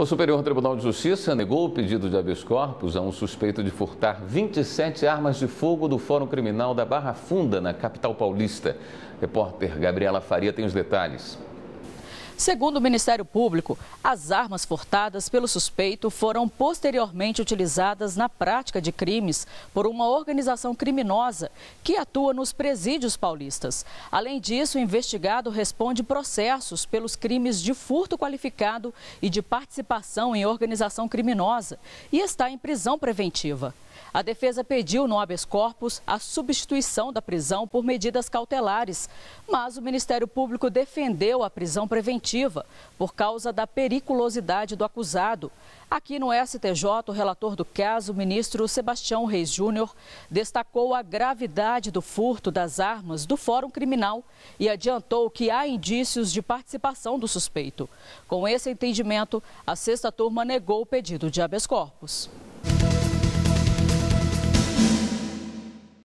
O Superior Tribunal de Justiça negou o pedido de habeas corpus a um suspeito de furtar 27 armas de fogo do Fórum Criminal da Barra Funda, na capital paulista. Repórter Gabriela Faria tem os detalhes. Segundo o Ministério Público, as armas furtadas pelo suspeito foram posteriormente utilizadas na prática de crimes por uma organização criminosa que atua nos presídios paulistas. Além disso, o investigado responde processos pelos crimes de furto qualificado e de participação em organização criminosa e está em prisão preventiva. A defesa pediu no habeas corpus a substituição da prisão por medidas cautelares, mas o Ministério Público defendeu a prisão preventiva por causa da periculosidade do acusado. Aqui no STJ, o relator do caso, o ministro Sebastião Reis Júnior, destacou a gravidade do furto das armas do Fórum Criminal e adiantou que há indícios de participação do suspeito. Com esse entendimento, a sexta turma negou o pedido de habeas corpus.